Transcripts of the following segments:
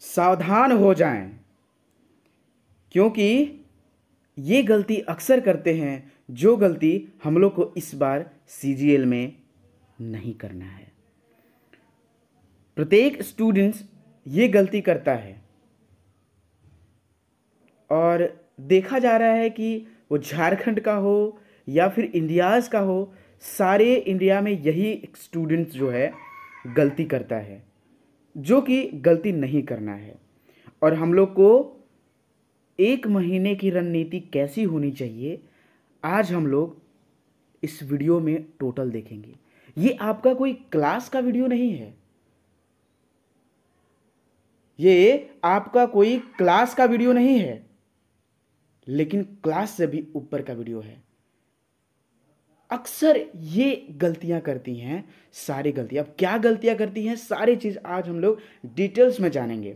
सावधान हो जाएं क्योंकि ये गलती अक्सर करते हैं जो गलती हम लोग को इस बार सी में नहीं करना है प्रत्येक स्टूडेंट्स ये गलती करता है और देखा जा रहा है कि वो झारखंड का हो या फिर इंडियाज़ का हो सारे इंडिया में यही स्टूडेंट्स जो है गलती करता है जो कि गलती नहीं करना है और हम लोग को एक महीने की रणनीति कैसी होनी चाहिए आज हम लोग इस वीडियो में टोटल देखेंगे ये आपका कोई क्लास का वीडियो नहीं है ये आपका कोई क्लास का वीडियो नहीं है लेकिन क्लास से भी ऊपर का वीडियो है अक्सर ये गलतियां करती हैं सारी गलतियां अब क्या गलतियां करती हैं सारी चीज़ आज हम लोग डिटेल्स में जानेंगे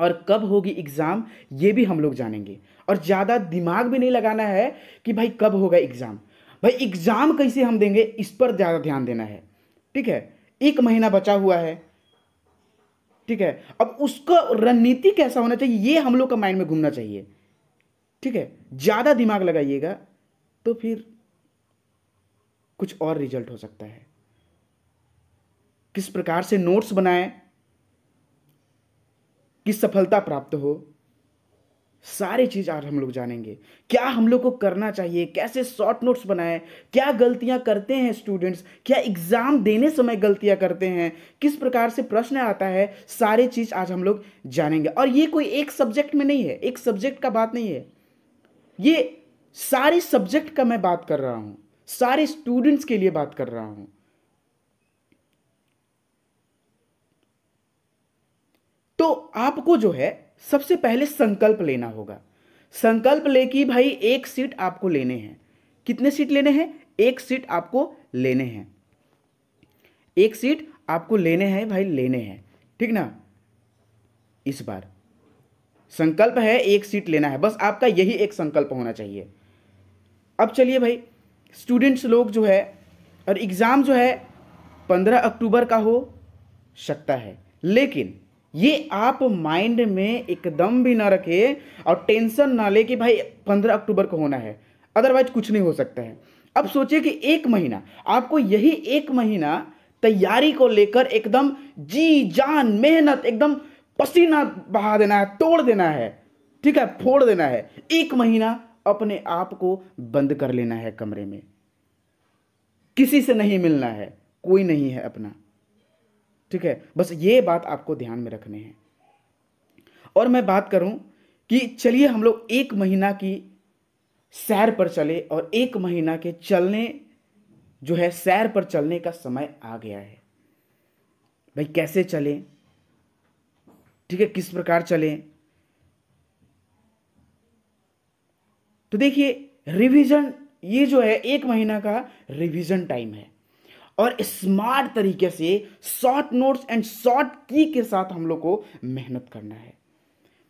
और कब होगी एग्ज़ाम ये भी हम लोग जानेंगे और ज़्यादा दिमाग भी नहीं लगाना है कि भाई कब होगा एग्ज़ाम भाई एग्ज़ाम कैसे हम देंगे इस पर ज़्यादा ध्यान देना है ठीक है एक महीना बचा हुआ है ठीक है अब उसका रणनीति कैसा होना चाहिए ये हम लोग का माइंड में घूमना चाहिए ठीक है ज़्यादा दिमाग लगाइएगा तो फिर कुछ और रिजल्ट हो सकता है किस प्रकार से नोट्स बनाएं किस सफलता प्राप्त हो सारी चीज आज हम लोग जानेंगे क्या हम लोग को करना चाहिए कैसे शॉर्ट नोट्स बनाएं क्या गलतियां करते हैं स्टूडेंट्स क्या एग्जाम देने समय गलतियां करते हैं किस प्रकार से प्रश्न आता है सारी चीज आज हम लोग जानेंगे और ये कोई एक सब्जेक्ट में नहीं है एक सब्जेक्ट का बात नहीं है ये सारे सब्जेक्ट का मैं बात कर रहा हूं सारे स्टूडेंट्स के लिए बात कर रहा हूं तो आपको जो है सबसे पहले संकल्प लेना होगा संकल्प ले कि भाई एक सीट आपको लेने हैं कितने सीट लेने हैं एक सीट आपको लेने हैं एक सीट आपको लेने हैं भाई लेने हैं ठीक ना इस बार संकल्प है एक सीट लेना है बस आपका यही एक संकल्प होना चाहिए अब चलिए भाई स्टूडेंट्स लोग जो है और एग्ज़ाम जो है पंद्रह अक्टूबर का हो सकता है लेकिन ये आप माइंड में एकदम भी ना रखें और टेंशन ना ले कि भाई पंद्रह अक्टूबर को होना है अदरवाइज कुछ नहीं हो सकता है अब सोचिए कि एक महीना आपको यही एक महीना तैयारी को लेकर एकदम जी जान मेहनत एकदम पसीना बहा देना है तोड़ देना है ठीक है फोड़ देना है एक महीना अपने आप को बंद कर लेना है कमरे में किसी से नहीं मिलना है कोई नहीं है अपना ठीक है बस ये बात आपको ध्यान में रखने हैं और मैं बात करूं कि चलिए हम लोग एक महीना की सैर पर चले और एक महीना के चलने जो है सैर पर चलने का समय आ गया है भाई कैसे चलें ठीक है किस प्रकार चलें तो देखिए रिवीजन ये जो है एक महीना का रिवीजन टाइम है और स्मार्ट तरीके से शॉर्ट नोट्स एंड शॉर्ट की के साथ हम लोग को मेहनत करना है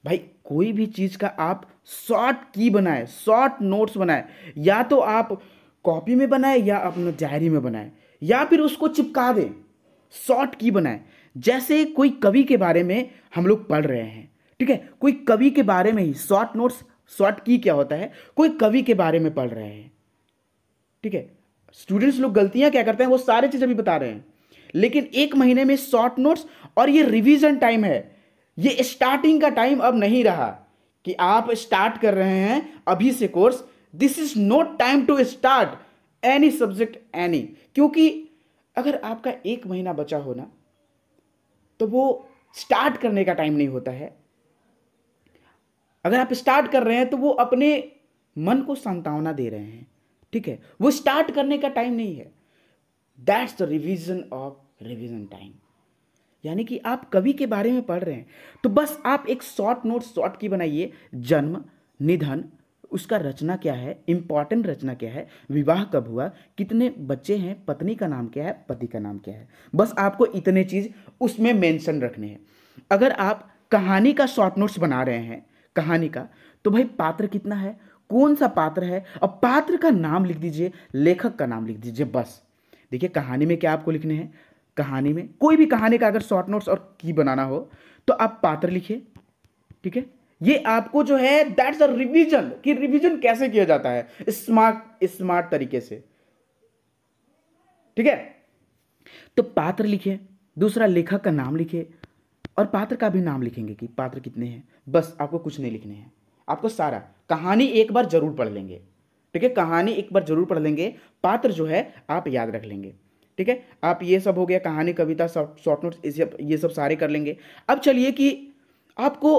भाई कोई भी चीज़ का आप शॉर्ट की बनाए शॉर्ट नोट्स बनाए या तो आप कॉपी में बनाए या अपने डायरी में बनाए या फिर उसको चिपका दें शॉर्ट की बनाए जैसे कोई कवि के बारे में हम लोग पढ़ रहे हैं ठीक है कोई कवि के बारे में ही शॉर्ट नोट्स शॉर्ट की क्या होता है कोई कवि के बारे में पढ़ रहे हैं ठीक है स्टूडेंट्स लोग गलतियां क्या करते हैं वो सारे चीज़ अभी बता रहे हैं लेकिन एक महीने में शॉर्ट नोट्स और ये रिवीजन टाइम है ये स्टार्टिंग का टाइम अब नहीं रहा कि आप स्टार्ट कर रहे हैं अभी से course this is no time to start any subject any क्योंकि अगर आपका एक महीना बचा हो ना तो वो स्टार्ट करने का टाइम नहीं होता है अगर आप स्टार्ट कर रहे हैं तो वो अपने मन को सांत्वना दे रहे हैं ठीक है वो स्टार्ट करने का टाइम नहीं है that's the revision of revision time यानी कि आप कवि के बारे में पढ़ रहे हैं तो बस आप एक शॉर्ट नोट शॉर्ट की बनाइए जन्म निधन उसका रचना क्या है इंपॉर्टेंट रचना क्या है विवाह कब हुआ कितने बच्चे हैं पत्नी का नाम क्या है पति का नाम क्या है बस आपको इतने चीज़ उसमें मेंशन रखने हैं अगर आप कहानी का शॉर्ट नोट्स बना रहे हैं कहानी का तो भाई पात्र कितना है कौन सा पात्र है अब पात्र का नाम लिख दीजिए लेखक का नाम लिख दीजिए बस देखिए कहानी में क्या आपको लिखने हैं कहानी में कोई भी कहानी का अगर शॉर्ट नोट्स और की बनाना हो तो आप पात्र लिखिए ठीक है ये आपको जो है दैट्स अ रिवीजन कि रिवीजन कैसे किया जाता है स्मार्ट स्मार्ट तरीके से ठीक है तो पात्र लिखिए दूसरा लेखक का नाम लिखिए और पात्र का भी नाम लिखेंगे कि पात्र कितने हैं बस आपको कुछ नहीं लिखने हैं आपको सारा कहानी एक बार जरूर पढ़ लेंगे ठीक है कहानी एक बार जरूर पढ़ लेंगे पात्र जो है आप याद रख लेंगे ठीक है आप ये सब हो गया कहानी कविता शॉर्ट नोट ये सब सारे कर लेंगे अब चलिए कि आपको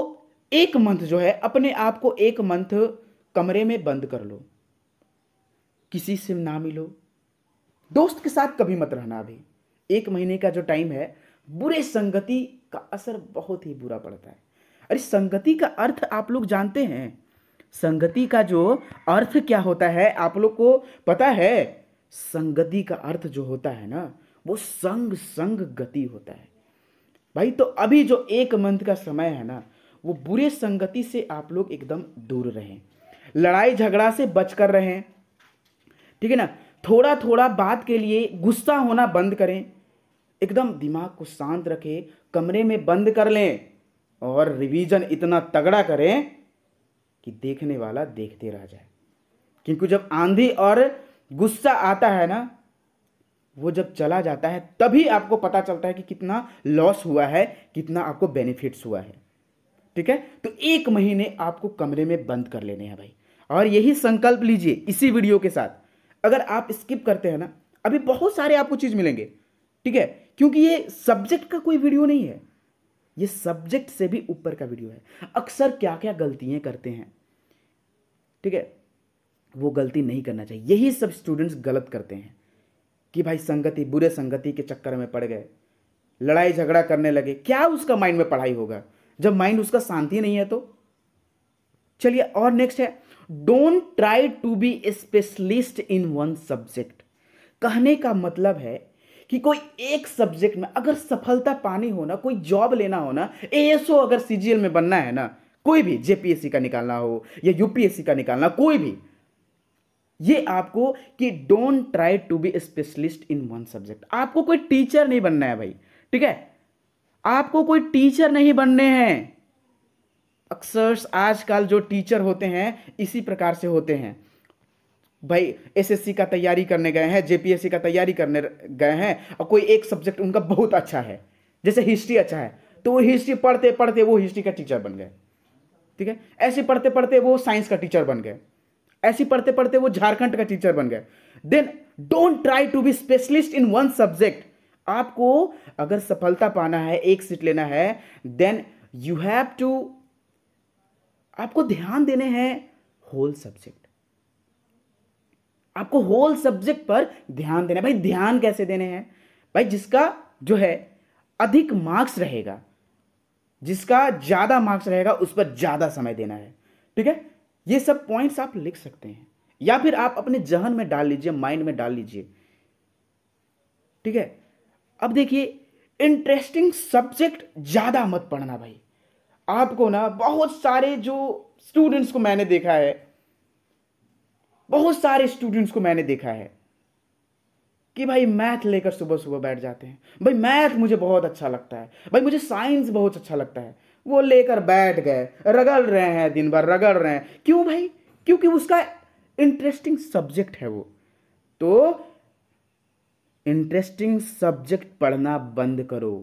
एक मंथ जो है अपने आप को एक मंथ कमरे में बंद कर लो किसी से ना मिलो दोस्त के साथ कभी मत रहना अभी एक महीने का जो टाइम है बुरे संगति का असर बहुत ही बुरा पड़ता है अरे संगति का अर्थ आप लोग जानते हैं संगति का जो अर्थ क्या होता है आप लोग को पता है संगति का अर्थ जो होता है ना वो संग संग गति होता है भाई तो अभी जो एक मंथ का समय है ना वो बुरे संगति से आप लोग एकदम दूर रहें लड़ाई झगड़ा से बच कर रहें ठीक है ना थोड़ा थोड़ा बात के लिए गुस्सा होना बंद करें एकदम दिमाग को शांत रखें कमरे में बंद कर लें और रिवीजन इतना तगड़ा करें कि देखने वाला देखते रह जाए क्योंकि जब आंधी और गुस्सा आता है ना वो जब चला जाता है तभी आपको पता चलता है कि कितना लॉस हुआ है कितना आपको बेनिफिट्स हुआ है ठीक है तो एक महीने आपको कमरे में बंद कर लेने हैं भाई और यही संकल्प लीजिए इसी वीडियो के साथ अगर आप स्किप करते हैं ना अभी बहुत सारे आपको चीज़ मिलेंगे ठीक है क्योंकि ये सब्जेक्ट का कोई वीडियो नहीं है ये सब्जेक्ट से भी ऊपर का वीडियो है अक्सर क्या क्या गलतियां करते हैं ठीक है वो गलती नहीं करना चाहिए यही सब स्टूडेंट्स गलत करते हैं कि भाई संगति बुरे संगति के चक्कर में पड़ गए लड़ाई झगड़ा करने लगे क्या उसका माइंड में पढ़ाई होगा जब माइंड उसका शांति नहीं है तो चलिए और नेक्स्ट है don't try to be specialist in one subject कहने का मतलब है कि कोई एक सब्जेक्ट में अगर सफलता पानी हो ना कोई जॉब लेना हो ना एएसओ अगर सीजीएल में बनना है ना कोई भी जेपीएससी का निकालना हो या यूपीएससी का निकालना कोई भी ये आपको कि don't try to be specialist in one subject आपको कोई टीचर नहीं बनना है भाई ठीक है आपको कोई टीचर नहीं बनने हैं अक्सर आजकल जो टीचर होते हैं इसी प्रकार से होते हैं भाई एसएससी का तैयारी करने गए हैं जेपीएससी का तैयारी करने गए हैं और कोई एक सब्जेक्ट उनका बहुत अच्छा है जैसे हिस्ट्री अच्छा है तो वो हिस्ट्री पढ़ते पढ़ते वो हिस्ट्री का टीचर बन गए ठीक है ऐसे पढ़ते पढ़ते वो साइंस का टीचर बन गए ऐसे पढ़ते पढ़ते वो झारखंड का टीचर बन गए then don't try to be specialist in one subject आपको अगर सफलता पाना है एक सीट लेना है देन यू हैव टू आपको ध्यान देने हैं होल सब्जेक्ट आपको होल सब्जेक्ट पर ध्यान देना भाई ध्यान कैसे देने हैं भाई जिसका जो है अधिक मार्क्स रहेगा जिसका ज़्यादा मार्क्स रहेगा उस पर ज़्यादा समय देना है ठीक है ये सब पॉइंट्स आप लिख सकते हैं या फिर आप अपने जहन में डाल लीजिए माइंड में डाल लीजिए ठीक है अब देखिए इंटरेस्टिंग सब्जेक्ट ज़्यादा मत पढ़ना भाई आपको ना बहुत सारे जो स्टूडेंट्स को मैंने देखा है बहुत सारे स्टूडेंट्स को मैंने देखा है कि भाई मैथ लेकर सुबह सुबह बैठ जाते हैं भाई मैथ मुझे बहुत अच्छा लगता है भाई मुझे साइंस बहुत अच्छा लगता है वो लेकर बैठ गए रगड़ रहे हैं दिन भर रगड़ रहे हैं क्यों भाई क्योंकि उसका इंटरेस्टिंग सब्जेक्ट है वो तो इंटरेस्टिंग सब्जेक्ट पढ़ना बंद करो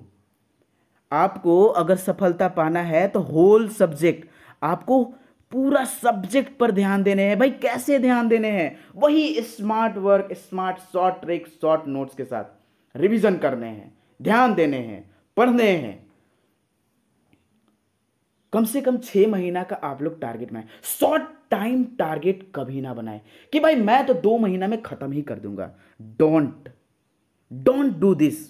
आपको अगर सफलता पाना है तो होल सब्जेक्ट आपको पूरा सब्जेक्ट पर ध्यान देने हैं भाई कैसे ध्यान देने हैं वही smart work smart short trick short notes के साथ रिवीजन करने हैं ध्यान देने हैं पढ़ने हैं कम से कम छह महीना का आप लोग टारगेट बनाए शॉर्ट टाइम टारगेट कभी ना बनाए कि भाई मैं तो दो महीना में ख़त्म ही कर दूंगा डोंट डोंट डू दिस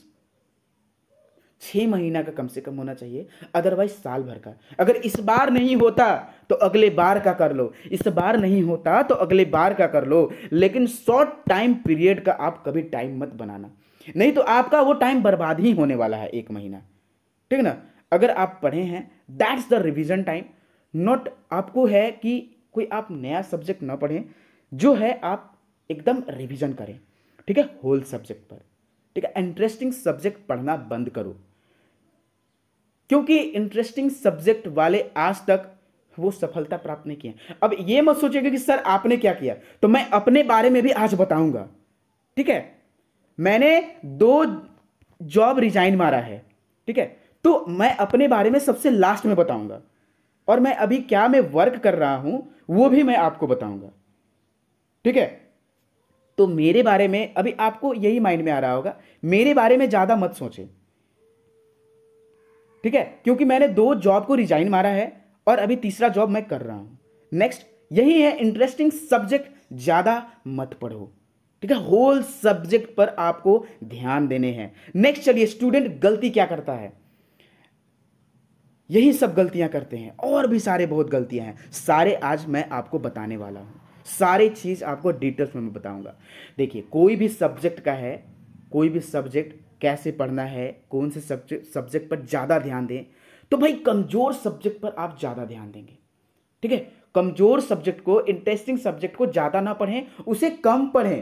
छः महीना का कम से कम होना चाहिए अदरवाइज साल भर का अगर इस बार नहीं होता तो अगले बार का कर लो इस बार नहीं होता तो अगले बार का कर लो लेकिन शॉर्ट टाइम पीरियड का आप कभी टाइम मत बनाना नहीं तो आपका वो टाइम बर्बाद ही होने वाला है एक महीना ठीक ना अगर आप पढ़े हैं that's the revision time not आपको है कि कोई आप नया सब्जेक्ट ना पढ़ें जो है आप एकदम रिविजन करें ठीक है होल सब्जेक्ट पर ठीक है इंटरेस्टिंग सब्जेक्ट पढ़ना बंद करो क्योंकि इंटरेस्टिंग सब्जेक्ट वाले आज तक वो सफलता प्राप्त नहीं किया अब ये मत सोचेगा कि सर आपने क्या किया तो मैं अपने बारे में भी आज बताऊंगा ठीक है मैंने दो जॉब रिजाइन मारा है ठीक है तो मैं अपने बारे में सबसे लास्ट में बताऊंगा और मैं अभी क्या मैं वर्क कर रहा हूं वो भी मैं आपको बताऊंगा ठीक है तो मेरे बारे में अभी आपको यही माइंड में आ रहा होगा मेरे बारे में ज़्यादा मत सोचें ठीक है क्योंकि मैंने दो जॉब को रिजाइन मारा है और अभी तीसरा जॉब मैं कर रहा हूं नेक्स्ट यही है इंटरेस्टिंग सब्जेक्ट ज़्यादा मत पढ़ो ठीक है होल सब्जेक्ट पर आपको ध्यान देने हैं नेक्स्ट चलिए स्टूडेंट गलती क्या करता है यही सब गलतियां करते हैं और भी सारे बहुत गलतियां हैं सारे आज मैं आपको बताने वाला हूं सारे चीज़ आपको डिटेल्स में मैं बताऊंगा देखिए कोई भी सब्जेक्ट का है कोई भी सब्जेक्ट कैसे पढ़ना है कौन से सब्जेक्ट सब्जेक्ट पर ज़्यादा ध्यान दें तो भाई कमज़ोर सब्जेक्ट पर आप ज़्यादा ध्यान देंगे ठीक है कमज़ोर सब्जेक्ट को इंटरेस्टिंग सब्जेक्ट को ज़्यादा ना पढ़ें उसे कम पढ़ें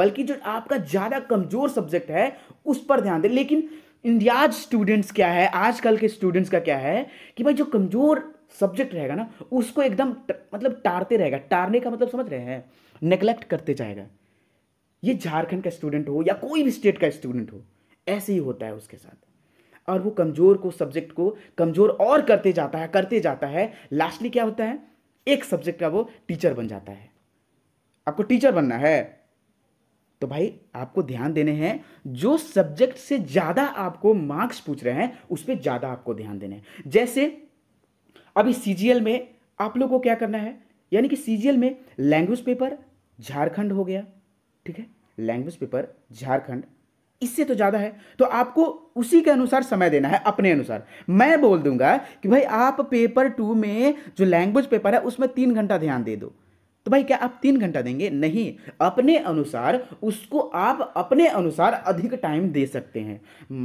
बल्कि जो आपका ज़्यादा कमज़ोर सब्जेक्ट है उस पर ध्यान दें लेकिन इंडियाज स्टूडेंट्स क्या है आजकल के स्टूडेंट्स का क्या है कि भाई जो कमज़ोर सब्जेक्ट रहेगा ना उसको एकदम मतलब टारते रहेगा टारने का मतलब समझ रहे हैं नेग्लेक्ट करते जाएगा ये झारखंड का स्टूडेंट हो या कोई भी स्टेट का स्टूडेंट हो ऐसे ही होता है उसके साथ और वो कमज़ोर को सब्जेक्ट को कमज़ोर और करते जाता है करते जाता है लास्टली क्या होता है एक सब्जेक्ट का वो टीचर बन जाता है आपको टीचर बनना है तो भाई आपको ध्यान देने हैं जो सब्जेक्ट से ज़्यादा आपको मार्क्स पूछ रहे हैं उस पर ज़्यादा आपको ध्यान देने हैं जैसे अभी सीजीएल में आप लोग को क्या करना है यानी कि सीजीएल में लैंग्वेज पेपर झारखंड हो गया ठीक है लैंग्वेज पेपर झारखंड इससे तो ज़्यादा है तो आपको उसी के अनुसार समय देना है अपने अनुसार मैं बोल दूंगा कि भाई आप पेपर टू में जो लैंग्वेज पेपर है उसमें तीन घंटा ध्यान दे दो तो भाई क्या आप तीन घंटा देंगे नहीं अपने अनुसार उसको आप अपने अनुसार अधिक टाइम दे सकते हैं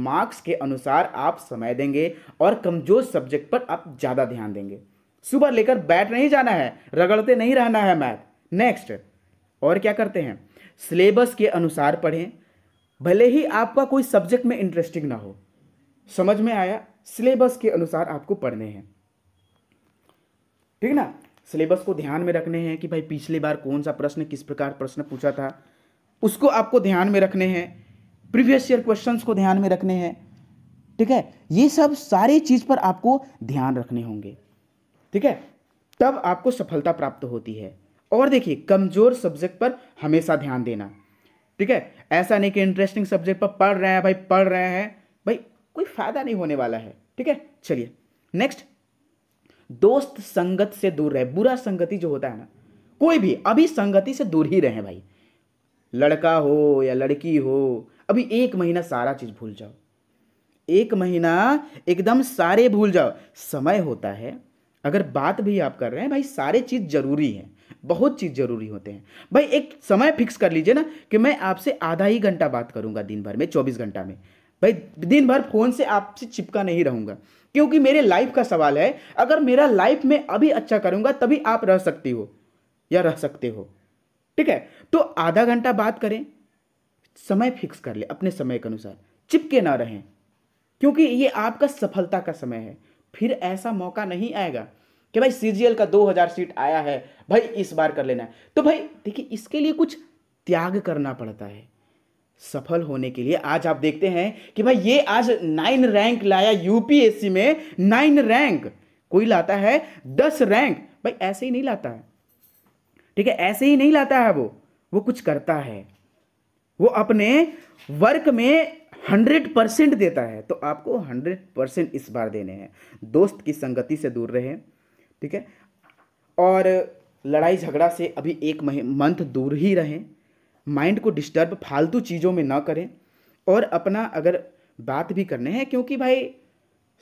मार्क्स के अनुसार आप समय देंगे और कमजोर सब्जेक्ट पर आप ज़्यादा ध्यान देंगे सुबह लेकर बैठ नहीं जाना है रगड़ते नहीं रहना है मैथ नेक्स्ट और क्या करते हैं सिलेबस के अनुसार पढ़ें भले ही आपका कोई सब्जेक्ट में इंटरेस्टिंग ना हो समझ में आया सिलेबस के अनुसार आपको पढ़ने हैं ठीक ना सिलेबस को ध्यान में रखने हैं कि भाई पिछली बार कौन सा प्रश्न किस प्रकार प्रश्न पूछा था उसको आपको ध्यान में रखने हैं प्रीवियस ईयर क्वेश्चंस को ध्यान में रखने हैं ठीक है ये सब सारी चीज़ पर आपको ध्यान रखने होंगे ठीक है तब आपको सफलता प्राप्त होती है और देखिए कमज़ोर सब्जेक्ट पर हमेशा ध्यान देना ठीक है ऐसा नहीं कि इंटरेस्टिंग सब्जेक्ट पर पढ़ रहे हैं भाई पढ़ रहे हैं भाई कोई फ़ायदा नहीं होने वाला है ठीक है चलिए नेक्स्ट दोस्त संगत से दूर रहे बुरा संगति जो होता है ना कोई भी अभी संगति से दूर ही रहे भाई लड़का हो या लड़की हो अभी एक महीना सारा चीज़ भूल जाओ एक महीना एकदम सारे भूल जाओ समय होता है अगर बात भी आप कर रहे हैं भाई सारे चीज़ ज़रूरी है बहुत चीज़ ज़रूरी होते हैं भाई एक समय फिक्स कर लीजिए ना कि मैं आपसे आधा ही घंटा बात करूंगा दिन भर में चौबीस घंटा में भाई दिन भर फ़ोन से आपसे चिपका नहीं रहूंगा क्योंकि मेरे लाइफ का सवाल है अगर मेरा लाइफ में अभी अच्छा करूंगा तभी आप रह सकती हो या रह सकते हो ठीक है तो आधा घंटा बात करें समय फिक्स कर ले अपने समय के अनुसार चिपके ना रहें क्योंकि ये आपका सफलता का समय है फिर ऐसा मौका नहीं आएगा कि भाई सी का 2000 सीट आया है भाई इस बार कर लेना है तो भाई देखिए इसके लिए कुछ त्याग करना पड़ता है सफल होने के लिए आज आप देखते हैं कि भाई ये आज नाइन रैंक लाया यूपीएससी में नाइन रैंक कोई लाता है दस रैंक भाई ऐसे ही नहीं लाता है ठीक है ऐसे ही नहीं लाता है वो वो कुछ करता है वो अपने वर्क में हंड्रेड परसेंट देता है तो आपको हंड्रेड परसेंट इस बार देने हैं दोस्त की संगति से दूर रहें ठीक है और लड़ाई झगड़ा से अभी एक मंथ दूर ही रहें माइंड को डिस्टर्ब फालतू चीज़ों में ना करें और अपना अगर बात भी करने हैं क्योंकि भाई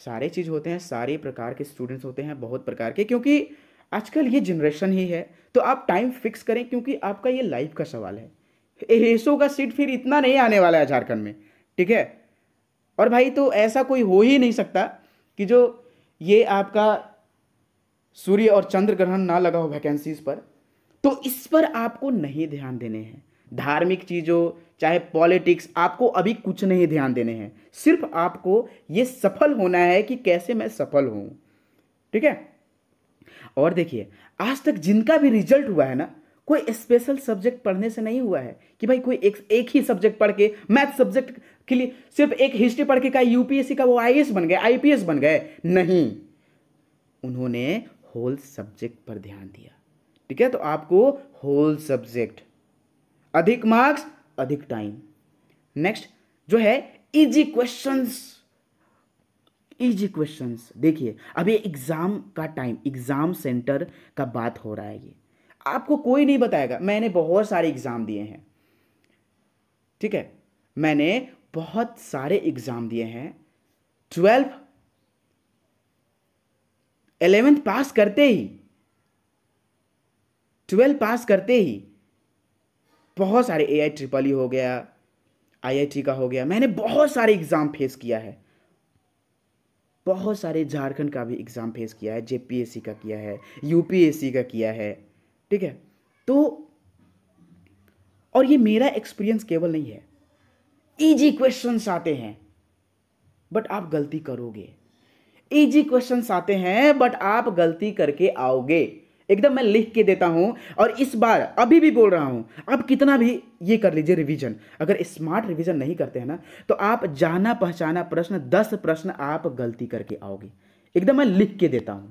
सारे चीज़ होते हैं सारे प्रकार के स्टूडेंट्स होते हैं बहुत प्रकार के क्योंकि आजकल ये जनरेशन ही है तो आप टाइम फिक्स करें क्योंकि आपका ये लाइफ का सवाल है एसो का सीट फिर इतना नहीं आने वाला है झारखंड में ठीक है और भाई तो ऐसा कोई हो ही नहीं सकता कि जो ये आपका सूर्य और चंद्र ग्रहण ना लगा हो वैकेंसीज पर तो इस पर आपको नहीं ध्यान देने हैं धार्मिक चीज़ों चाहे पॉलिटिक्स आपको अभी कुछ नहीं ध्यान देने हैं सिर्फ आपको ये सफल होना है कि कैसे मैं सफल हूँ ठीक है और देखिए आज तक जिनका भी रिजल्ट हुआ है ना कोई स्पेशल सब्जेक्ट पढ़ने से नहीं हुआ है कि भाई कोई एक एक ही सब्जेक्ट पढ़ के मैथ सब्जेक्ट के लिए सिर्फ एक हिस्ट्री पढ़ के का यूपीएससी का वो आई बन गए आईपीएस बन गए नहीं उन्होंने होल सब्जेक्ट पर ध्यान दिया ठीक है तो आपको होल सब्जेक्ट अधिक मार्क्स अधिक टाइम नेक्स्ट जो है इजी क्वेश्चंस इजी क्वेश्चंस देखिए अभी एग्ज़ाम का टाइम एग्ज़ाम सेंटर का बात हो रहा है ये आपको कोई नहीं बताएगा मैंने बहुत सारे एग्ज़ाम दिए हैं ठीक है मैंने बहुत सारे एग्ज़ाम दिए हैं ट्वेल्व एलेवेंथ पास करते ही ट्वेल्थ पास करते ही बहुत सारे ए आई ट्रिपल ई हो गया आईआईटी का हो गया मैंने बहुत सारे एग्ज़ाम फेस किया है बहुत सारे झारखंड का भी एग्ज़ाम फेस किया है जेपीएससी का किया है यूपीएससी का किया है ठीक है तो और ये मेरा एक्सपीरियंस केवल नहीं है इजी क्वेश्चंस आते हैं बट आप गलती करोगे इजी क्वेश्चन आते हैं बट आप गलती करके आओगे एकदम मैं लिख के देता हूं और इस बार अभी भी बोल रहा हूं आप कितना भी ये कर लीजिए रिवीजन अगर स्मार्ट रिवीजन नहीं करते हैं ना तो आप जाना पहचाना प्रश्न दस प्रश्न आप गलती करके आओगे एकदम मैं लिख के देता हूं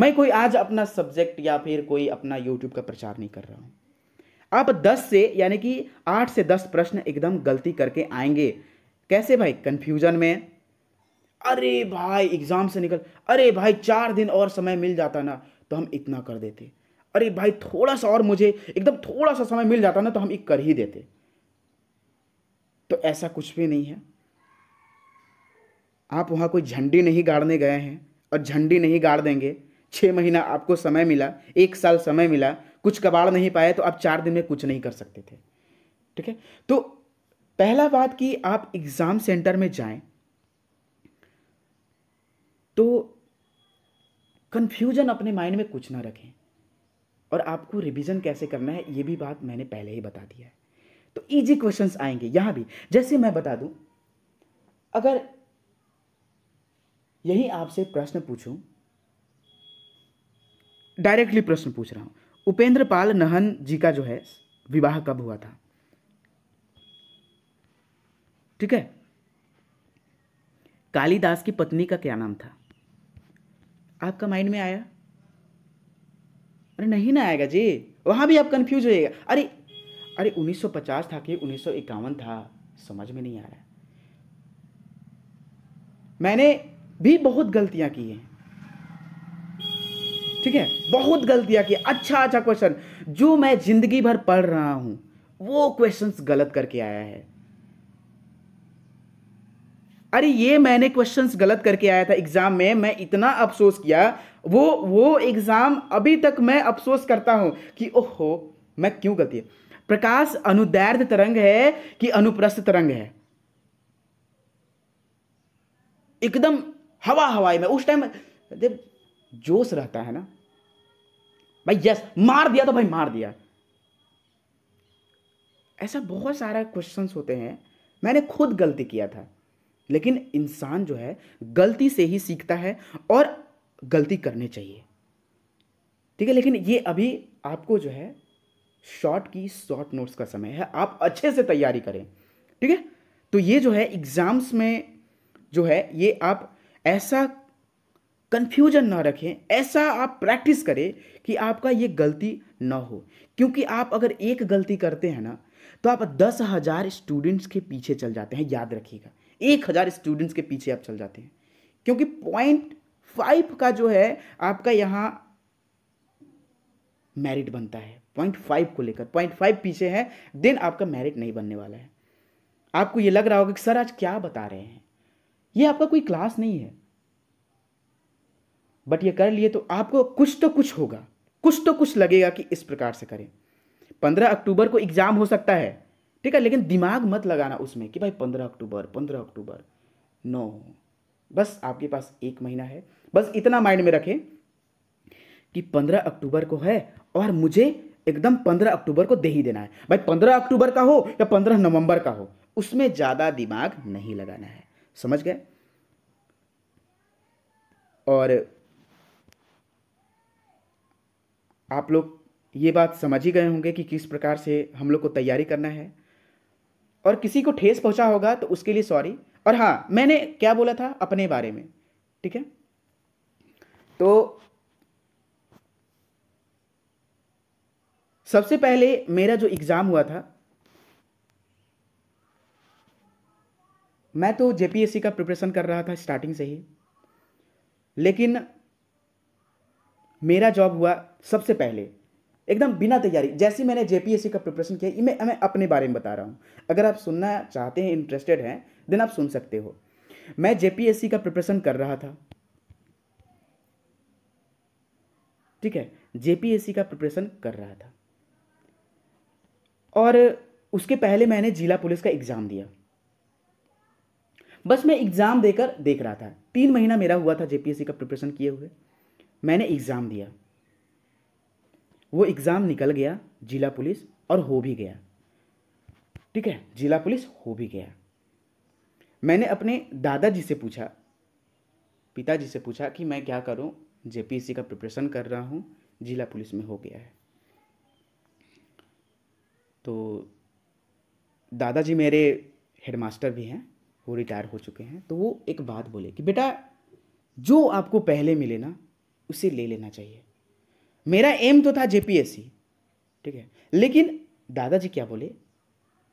मैं कोई आज अपना सब्जेक्ट या फिर कोई अपना यूट्यूब का प्रचार नहीं कर रहा हूं आप दस से यानी कि आठ से दस प्रश्न एकदम गलती करके आएंगे कैसे भाई कंफ्यूजन में अरे भाई एग्ज़ाम से निकल अरे भाई चार दिन और समय मिल जाता ना तो हम इतना कर देते अरे भाई थोड़ा सा और मुझे एकदम थोड़ा सा समय मिल जाता ना तो हम एक कर ही देते तो ऐसा कुछ भी नहीं है आप वहां कोई झंडी नहीं गाड़ने गए हैं और झंडी नहीं गाड़ देंगे छह महीना आपको समय मिला एक साल समय मिला कुछ कबाड़ नहीं पाए तो आप चार दिन में कुछ नहीं कर सकते थे ठीक है तो पहला बात कि आप एग्ज़ाम सेंटर में जाएं तो कंफ्यूजन अपने माइंड में कुछ ना रखें और आपको रिवीजन कैसे करना है ये भी बात मैंने पहले ही बता दिया है तो इजी क्वेश्चंस आएंगे यहां भी जैसे मैं बता दूं अगर यही आपसे प्रश्न पूछूं डायरेक्टली प्रश्न पूछ रहा हूं उपेंद्र पाल नहन जी का जो है विवाह कब हुआ था ठीक है कालिदास की पत्नी का क्या नाम था आपका माइंड में आया अरे नहीं ना आएगा जी वहाँ भी आप कंफ्यूज होएगा अरे अरे 1950 था कि उन्नीस था समझ में नहीं आ रहा मैंने भी बहुत गलतियां की हैं ठीक है बहुत गलतियां की अच्छा अच्छा क्वेश्चन जो मैं जिंदगी भर पढ़ रहा हूं वो क्वेश्चंस गलत करके आया है अरे ये मैंने क्वेश्चंस गलत करके आया था एग्ज़ाम में मैं इतना अफसोस किया वो वो एग्ज़ाम अभी तक मैं अफसोस करता हूं कि ओहो मैं क्यों गलती है प्रकाश अनुदैर्ध तरंग है कि अनुप्रस्थ तरंग है एकदम हवा हवाई में उस टाइम जब जोश रहता है ना भाई यस मार दिया तो भाई मार दिया ऐसा बहुत सारा क्वेश्चंस होते हैं मैंने खुद गलती किया था लेकिन इंसान जो है गलती से ही सीखता है और गलती करनी चाहिए ठीक है लेकिन ये अभी आपको जो है शॉर्ट की शॉर्ट नोट्स का समय है आप अच्छे से तैयारी करें ठीक है तो ये जो है एग्ज़ाम्स में जो है ये आप ऐसा कन्फ्यूजन ना रखें ऐसा आप प्रैक्टिस करें कि आपका ये गलती ना हो क्योंकि आप अगर एक गलती करते हैं ना तो आप दस हज़ार स्टूडेंट्स के पीछे चल जाते हैं याद रखिएगा एक हज़ार स्टूडेंट्स के पीछे आप चल जाते हैं क्योंकि पॉइंट फाइव का जो है आपका यहाँ मेरिट बनता है पॉइंट फाइव को लेकर पॉइंट फाइव पीछे है देन आपका मेरिट नहीं बनने वाला है आपको ये लग रहा होगा कि सर आज क्या बता रहे हैं ये आपका कोई क्लास नहीं है बट ये कर लिए तो आपको कुछ तो कुछ होगा कुछ तो कुछ लगेगा कि इस प्रकार से करें पंद्रह अक्टूबर को एग्ज़ाम हो सकता है ठीक है लेकिन दिमाग मत लगाना उसमें कि भाई पंद्रह अक्टूबर पंद्रह अक्टूबर नो बस आपके पास एक महीना है बस इतना माइंड में रखें कि पंद्रह अक्टूबर को है और मुझे एकदम पंद्रह अक्टूबर को दे ही देना है भाई पंद्रह अक्टूबर का हो या पंद्रह नवंबर का हो उसमें ज़्यादा दिमाग नहीं लगाना है समझ गए और आप लोग ये बात समझ ही गए होंगे कि किस प्रकार से हम लोग को तैयारी करना है और किसी को ठेस पहुंचा होगा तो उसके लिए सॉरी और हाँ मैंने क्या बोला था अपने बारे में ठीक है तो सबसे पहले मेरा जो एग्ज़ाम हुआ था मैं तो जेपीएससी का प्रिपरेशन कर रहा था स्टार्टिंग से ही लेकिन मेरा जॉब हुआ सबसे पहले एकदम बिना तैयारी जैसे मैंने जेपीएससी का प्रिपरेशन किया मैं मैं अपने बारे में बता रहा हूँ अगर आप सुनना चाहते हैं इंटरेस्टेड हैं देन आप सुन सकते हो मैं जेपीएससी का प्रिपरेशन कर रहा था ठीक है जेपीएससी का प्रिपरेशन कर रहा था और उसके पहले मैंने जिला पुलिस का एग्ज़ाम दिया बस मैं एग्ज़ाम देकर देख रहा था तीन महीना मेरा हुआ था जेपीएससी का प्रिपरेशन किए हुए मैंने एग्ज़ाम दिया वो एग्ज़ाम निकल गया जिला पुलिस और हो भी गया ठीक है जिला पुलिस हो भी गया मैंने अपने दादाजी से पूछा पिताजी से पूछा कि मैं क्या करूं जेपीएससी का प्रिपरेशन कर रहा हूं जिला पुलिस में हो गया है तो दादाजी मेरे हेडमास्टर भी हैं वो रिटायर हो चुके हैं तो वो एक बात बोले कि बेटा जो आपको पहले मिले ना उसे ले लेना चाहिए मेरा एम तो था जेपीएससी ठीक है लेकिन दादाजी क्या बोले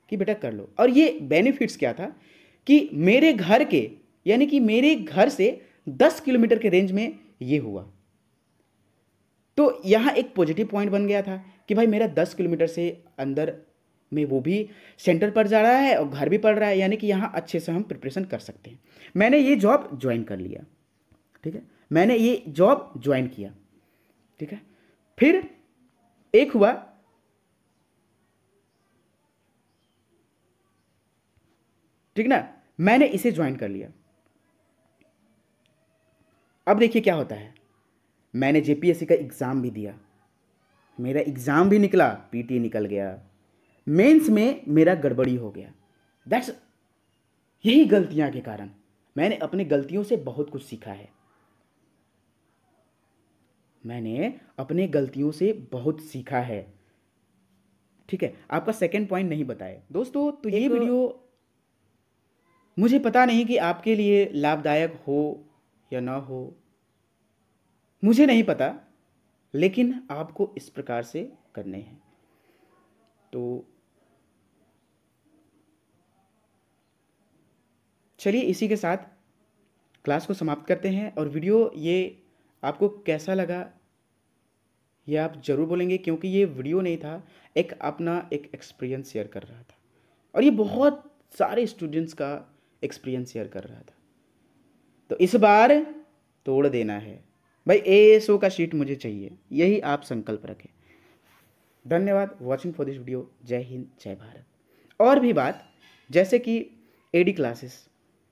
कि बेटा कर लो और ये बेनिफिट्स क्या था कि मेरे घर के यानी कि मेरे घर से दस किलोमीटर के रेंज में ये हुआ तो यहाँ एक पॉजिटिव पॉइंट बन गया था कि भाई मेरा दस किलोमीटर से अंदर में वो भी सेंटर पर जा रहा है और घर भी पड़ रहा है यानी कि यहाँ अच्छे से हम प्रिपरेशन कर सकते हैं मैंने ये जॉब ज्वाइन कर लिया ठीक है मैंने ये जॉब ज्वाइन किया ठीक है फिर एक हुआ ठीक ना मैंने इसे ज्वाइन कर लिया अब देखिए क्या होता है मैंने जेपीएससी का एग्ज़ाम भी दिया मेरा एग्ज़ाम भी निकला पीटी निकल गया मेंस में मेरा गड़बड़ी हो गया दैट्स यही गलतियां के कारण मैंने अपनी गलतियों से बहुत कुछ सीखा है मैंने अपने गलतियों से बहुत सीखा है ठीक है आपका सेकंड पॉइंट नहीं बताए दोस्तों तो ये वीडियो मुझे पता नहीं कि आपके लिए लाभदायक हो या ना हो मुझे नहीं पता लेकिन आपको इस प्रकार से करने हैं तो चलिए इसी के साथ क्लास को समाप्त करते हैं और वीडियो ये आपको कैसा लगा ये आप ज़रूर बोलेंगे क्योंकि ये वीडियो नहीं था एक अपना एक एक्सपीरियंस शेयर कर रहा था और ये बहुत सारे स्टूडेंट्स का एक्सपीरियंस शेयर कर रहा था तो इस बार तोड़ देना है भाई ए एस ओ का शीट मुझे चाहिए यही आप संकल्प रखें धन्यवाद वॉचिंग फॉर दिस वीडियो जय हिंद जय भारत और भी बात जैसे कि एडी क्लासेस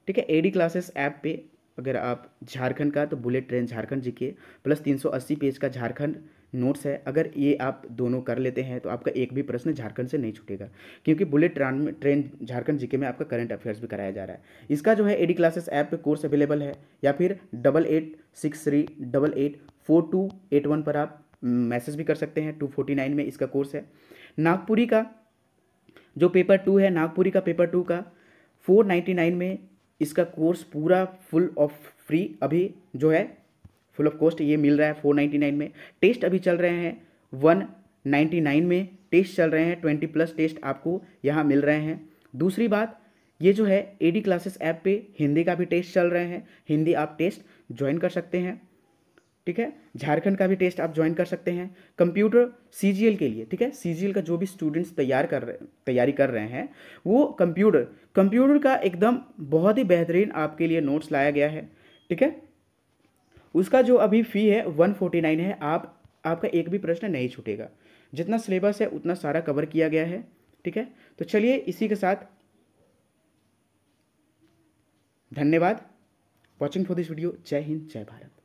ठीक है एडी क्लासेस ऐप पे अगर आप झारखंड का तो बुलेट ट्रेन झारखंड जी के प्लस अस्सी पेज का झारखंड नोट्स है अगर ये आप दोनों कर लेते हैं तो आपका एक भी प्रश्न झारखंड से नहीं छूटेगा क्योंकि बुलेट ट्रेन झारखंड जीके में आपका करंट अफेयर्स भी कराया जा रहा है इसका जो है एडी क्लासेस ऐप पे कोर्स अवेलेबल है या फिर double eight six three double eight four two eight one पर आप मैसेज भी कर सकते हैं टू फोर्टी नाइन में इसका कोर्स है नागपुरी का जो पेपर टू है नागपुरी का पेपर टू का फोर नाइन्टी नाइन में इसका कोर्स पूरा फुल ऑफ फ्री अभी जो है फुल ऑफ कॉस्ट ये मिल रहा है फोर नाइन्टी नाइन में टेस्ट अभी चल रहे हैं वन नाइन्टी नाइन में टेस्ट चल रहे हैं ट्वेंटी प्लस टेस्ट आपको यहाँ मिल रहे हैं दूसरी बात ये जो है ए डी क्लासेस ऐप पे हिंदी का भी टेस्ट चल रहे हैं हिंदी आप टेस्ट ज्वाइन कर सकते हैं ठीक है झारखंड का भी टेस्ट आप ज्वाइन कर सकते हैं कंप्यूटर सी के लिए ठीक है सी का जो भी स्टूडेंट्स तैयार कर रहे तैयारी कर रहे हैं वो कंप्यूटर कंप्यूटर का एकदम बहुत ही बेहतरीन आपके लिए नोट्स लाया गया है ठीक है उसका जो अभी फ़ी है वन फोर्टी नाइन है आप आपका एक भी प्रश्न नहीं छूटेगा जितना सिलेबस है उतना सारा कवर किया गया है ठीक है तो चलिए इसी के साथ धन्यवाद वॉचिंग फॉर दिस वीडियो जय हिंद जय भारत